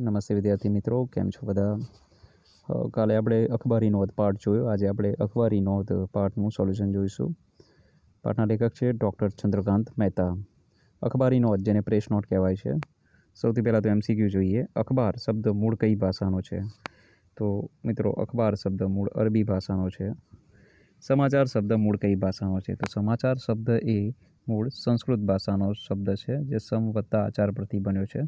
નમસ્તે વિદ્યાર્થી મિત્રો કેમ છો બધા કાલે આપણે અખબારી નોંધ પાઠ જોયો આજે આપણે અખબારી નોંધ પાઠનું સોલ્યુશન જોઈશું પાઠના લેખક છે ડૉક્ટર ચંદ્રકાંત મહેતા અખબારી નોંધ જેને પ્રેસ નોટ કહેવાય છે સૌથી પહેલાં તો એમ એમસીક્યુ જોઈએ અખબાર શબ્દ મૂળ કઈ ભાષાનો છે તો મિત્રો અખબાર શબ્દ મૂળ અરબી ભાષાનો છે સમાચાર શબ્દ મૂળ કઈ ભાષાનો છે તો સમાચાર શબ્દ એ મૂળ સંસ્કૃત ભાષાનો શબ્દ છે જે સમ વત્તા આચાર પરથી બન્યો છે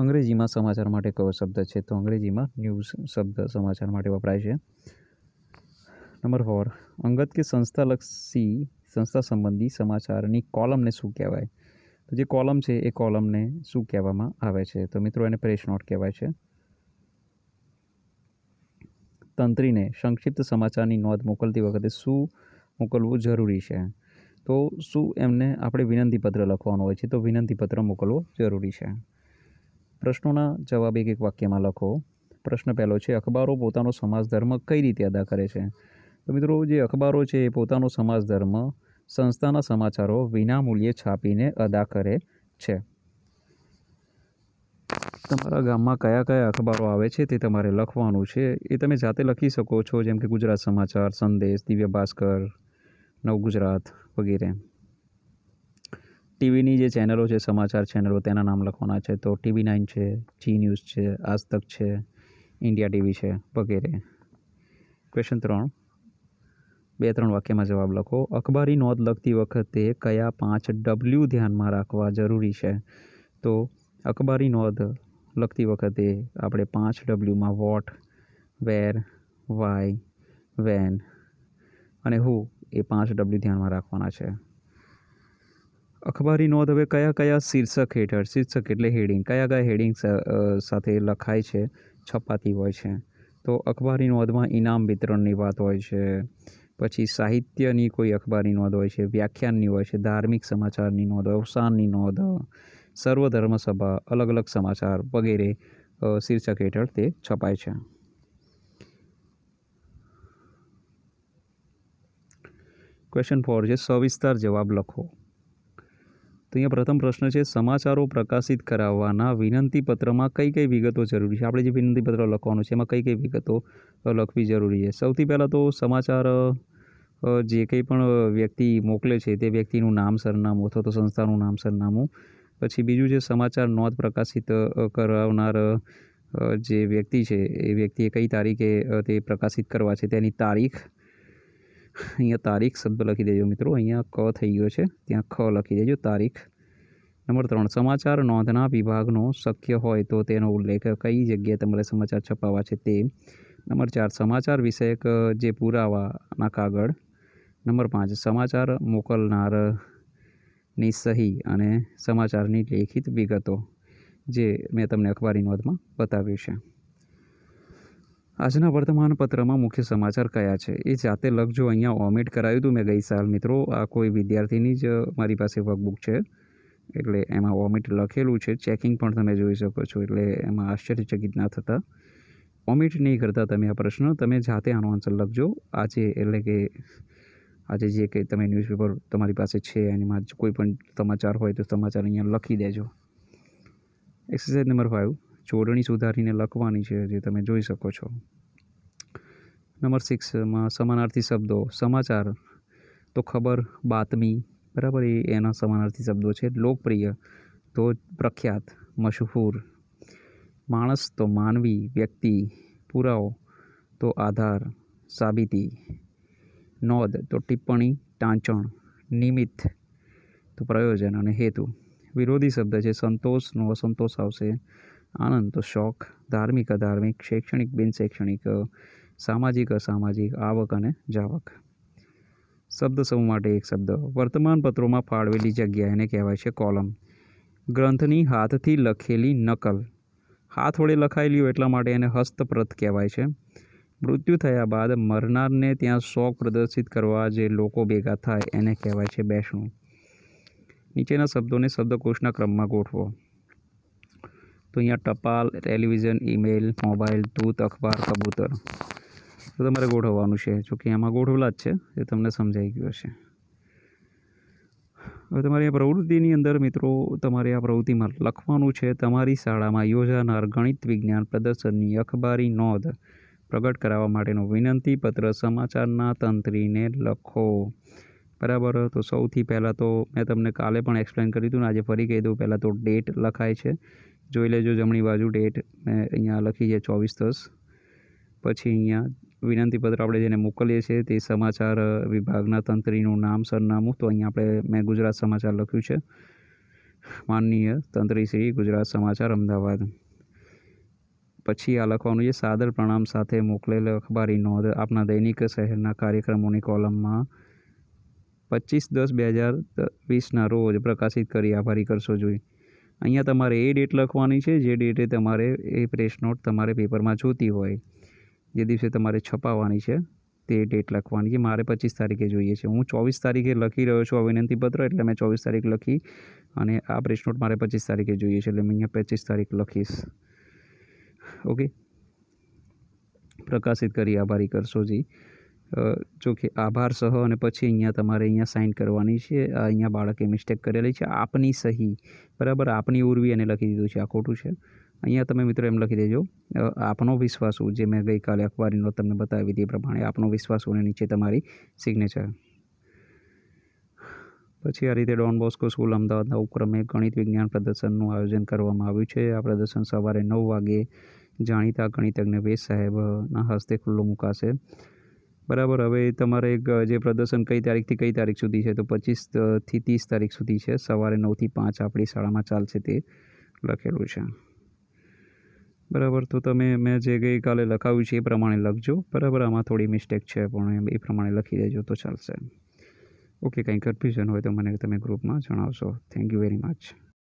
અંગ્રેજીમાં સમાચાર માટે કયો શબ્દ છે તો અંગ્રેજીમાં ન્યૂઝ શબ્દ સમાચાર માટે વપરાય છે નંબર ફોર અંગત કે સંસ્થાલક્ષી સંસ્થા સંબંધી સમાચારની કોલમને શું કહેવાય તો જે કોલમ છે એ કોલમને શું કહેવામાં આવે છે તો મિત્રો એને પ્રેસ નોટ કહેવાય છે તંત્રીને સંક્ષિપ્ત સમાચારની નોંધ મોકલતી વખતે શું મોકલવું જરૂરી છે તો શું એમને આપણે વિનંતીપત્ર લખવાનું હોય છે તો વિનંતીપત્ર મોકલવું જરૂરી છે પ્રશ્નોના જવાબ એક એક વાક્યમાં લખો પ્રશ્ન પહેલો છે અખબારો પોતાનો સમાજ ધર્મ કઈ રીતે અદા કરે છે તો મિત્રો જે અખબારો છે એ પોતાનો સમાજ ધર્મ સંસ્થાના સમાચારો વિનામૂલ્યે છાપીને અદા કરે છે તમારા ગામમાં કયા કયા અખબારો આવે છે તે તમારે લખવાનું છે એ તમે જાતે લખી શકો છો જેમ કે ગુજરાત સમાચાર સંદેશ દિવ્ય ભાસ્કર નવ ગુજરાત વગેરે ટીવીની જે ચેનલો છે સમાચાર ચેનલો તેના નામ લખવાના છે તો ટીવી નાઇન છે જી ન્યૂઝ છે આજ તક છે ઇન્ડિયા ટીવી છે વગેરે ક્વેશ્ચન ત્રણ બે ત્રણ વાક્યમાં જવાબ લખો અખબારી નોંધ લખતી વખતે કયા પાંચ ડબલ્યુ ધ્યાનમાં રાખવા જરૂરી છે તો અખબારી નોંધ લખતી વખતે આપણે પાંચ ડબલ્યુમાં વોટ વેર વાય વેન અને હું એ પાંચ ડબલ્યુ ધ્યાનમાં રાખવાના છે અખબારી નોંધ હવે કયા કયા શીર્ષક હેઠળ શીર્ષક એટલે હેડિંગ કયા કયા હેડિંગ સાથે લખાય છે છપાતી હોય છે તો અખબારી નોંધમાં ઇનામ વિતરણની વાત હોય છે પછી સાહિત્યની કોઈ અખબારી નોંધ હોય છે વ્યાખ્યાનની હોય છે ધાર્મિક સમાચારની નોંધ અવસાનની નોંધ સર્વધર્મ સભા અલગ અલગ સમાચાર વગેરે શીર્ષક હેઠળ તે છપાય છે ક્વેશ્ચન ફોર છે સવિસ્તાર જવાબ લખો તો અહીંયા પ્રથમ પ્રશ્ન છે સમાચારો પ્રકાશિત કરાવવાના વિનંતીપત્રમાં કઈ કઈ વિગતો જરૂરી છે આપણે જે વિનંતીપત્ર લખવાનું છે એમાં કઈ કઈ વિગતો લખવી જરૂરી છે સૌથી પહેલાં તો સમાચાર જે કંઈ પણ વ્યક્તિ મોકલે છે તે વ્યક્તિનું નામ સરનામું અથવા તો સંસ્થાનું નામ સરનામું પછી બીજું છે સમાચાર નોંધ પ્રકાશિત કરાવનાર જે વ્યક્તિ છે એ વ્યક્તિએ કઈ તારીખે તે પ્રકાશિત કરવા છે તેની તારીખ અહીંયા તારીખ શબ્દ લખી દેજો મિત્રો અહીંયા ક થઈ ગયો છે ત્યાં ખ લખી દેજો તારીખ નંબર ત્રણ સમાચાર નોંધના વિભાગનો શક્ય હોય તો તેનો ઉલ્લેખ કઈ જગ્યાએ તમારે સમાચાર છપાવવા છે તે નંબર ચાર સમાચાર વિષયક જે પુરાવાના કાગળ નંબર પાંચ સમાચાર મોકલનારની સહી અને સમાચારની લેખિત વિગતો જે મેં તમને અખબારી નોંધમાં બતાવ્યું છે આજના વર્તમાનપત્રમાં મુખ્ય સમાચાર કયા છે એ જાતે લખજો અહીંયા ઓમિટ કરાવ્યું હતું મેં ગઈ સાલ મિત્રો આ કોઈ વિદ્યાર્થીની જ મારી પાસે વર્કબુક છે એટલે એમાં વોમિટ લખેલું છે ચેકિંગ પણ તમે જોઈ શકો છો એટલે એમાં આશ્ચર્યચકિત ના થતાં વોમિટ નહીં કરતા તમે આ પ્રશ્ન તમે જાતે આનો આન્સર લખજો આજે એટલે કે આજે જે કંઈ તમે ન્યૂઝપેપર તમારી પાસે છે એનીમાં કોઈ પણ સમાચાર હોય તો સમાચાર અહીંયા લખી દેજો એક્સરસાઇઝ નંબર ફાઇવ જોડણી સુધારીને લખવાની છે જે તમે જોઈ શકો છો નંબર સિક્સમાં સમાનાર્થી શબ્દો સમાચાર તો ખબર બાતમી બરાબર એ એના સમાનાર્થી શબ્દો છે લોકપ્રિય તો પ્રખ્યાત મશહૂર માણસ તો માનવી વ્યક્તિ પુરાવો તો આધાર સાબિતી નોંધ તો ટિપ્પણી ટાંચણ નિમિત્ત તો પ્રયોજન અને હેતુ વિરોધી શબ્દ છે સંતોષનો અસંતોષ આવશે આનંદ તો શોખ ધાર્મિક અધાર્મિક શૈક્ષણિક બિન શૈક્ષણિક સામાજિક અસામાજિક આવક અને જાવક શબ્દ સમૂહ માટે એક શબ્દ વર્તમાનપત્રોમાં ફાળવેલી જગ્યા એને કહેવાય છે કોલમ ગ્રંથની હાથથી લખેલી નકલ હાથ વડે લખાયેલી હોય એટલા માટે એને હસ્તપ્રત કહેવાય છે મૃત્યુ થયા બાદ મરનારને ત્યાં શોખ પ્રદર્શિત કરવા જે લોકો ભેગા થાય એને કહેવાય છે બેસણું નીચેના શબ્દોને શબ્દકોશના ક્રમમાં ગોઠવો તો અહીંયા ટપાલ ટેલિવિઝન ઈમેલ મોબાઈલ દૂત અખબાર કબૂતર તો તમારે ગોઠવવાનું છે જોકે આમાં ગોઠવેલા જ છે એ તમને સમજાઈ ગયું હશે હવે તમારે આ પ્રવૃત્તિની અંદર મિત્રો તમારે આ પ્રવૃત્તિમાં લખવાનું છે તમારી શાળામાં યોજાનાર ગણિત વિજ્ઞાન પ્રદર્શનની અખબારી નોંધ પ્રગટ કરાવવા માટેનું વિનંતી પત્ર સમાચારના તંત્રીને લખો બરાબર તો સૌથી પહેલાં તો મેં તમને કાલે પણ એક્સપ્લેન કર્યું હતું ને આજે ફરી કહી દઉં પહેલાં તો ડેટ લખાય છે જોઈ લેજો જમણી બાજુ ડેટ મેં અહીંયા લખી છે ચોવીસ દસ પછી અહીંયા વિનંતીપત્ર આપણે જેને મોકલીએ છીએ તે સમાચાર વિભાગના તંત્રીનું નામ સરનામું તો અહીંયા આપણે મેં ગુજરાત સમાચાર લખ્યું છે માનનીય તંત્રી શ્રી ગુજરાત સમાચાર અમદાવાદ પછી આ લખવાનું છે સાદર પ્રણામ સાથે મોકલેલ અખબારી નોંધ આપના દૈનિક શહેરના કાર્યક્રમોની કોલમમાં પચીસ દસ બે હજાર વીસના રોજ પ્રકાશિત કરી આભારી કરશો જોઈએ અહીંયા તમારે એ ડેટ લખવાની છે જે ડેટે તમારે એ પ્રેસ નોટ તમારે પેપરમાં જોતી હોય જે દિવસે તમારે છપાવવાની છે તે ડેટ લખવાની છે મારે પચીસ તારીખે જોઈએ છે હું ચોવીસ તારીખે લખી રહ્યો છું આ વિનંતીપત્ર એટલે મેં ચોવીસ તારીખ લખી અને આ પ્રેસ નોટ મારે પચીસ તારીખે જોઈએ છે એટલે મેં અહીંયા પચીસ તારીખ લખીશ ઓકે પ્રકાશિત કરી આભારી કરશો જી જો કે આભાર સહ અને પછી અહીંયા તમારે અહીંયા સાઇન કરવાની છે અહીંયા બાળકે મિસ્ટેક કરેલી છે આપની સહી બરાબર આપની ઉર્વી એને લખી દીધું છે આ ખોટું છે અહીંયા તમે મિત્રો એમ લખી દેજો આપનો વિશ્વાસુ જે મેં ગઈકાલે અખબારીનો તમને બતાવી હતી એ પ્રમાણે આપનો વિશ્વાસુ અને નીચે તમારી સિગ્નેચર પછી આ રીતે ડોન બોસ્કો સ્કૂલ અમદાવાદના ઉપક્રમે ગણિત વિજ્ઞાન પ્રદર્શનનું આયોજન કરવામાં આવ્યું છે આ પ્રદર્શન સવારે નવ વાગે જાણીતા ગણિતજ્ઞ વેદ સાહેબના હસ્તે ખુલ્લું મુકાશે બરાબર હવે તમારે એક જે પ્રદર્શન કઈ તારીખથી કઈ તારીખ સુધી છે તો પચીસથી ત્રીસ તારીખ સુધી છે સવારે નવથી પાંચ આપણી શાળામાં ચાલશે તે લખેલું છે બરાબર તો તમે મેં જે ગઈકાલે લખાવ્યું છે એ પ્રમાણે લખજો બરાબર આમાં થોડી મિસ્ટેક છે પણ એ પ્રમાણે લખી દેજો તો ચાલશે ઓકે કંઈ કન્ફ્યુઝન હોય તો મને તમે ગ્રુપમાં જણાવશો થેન્ક યુ વેરી મચ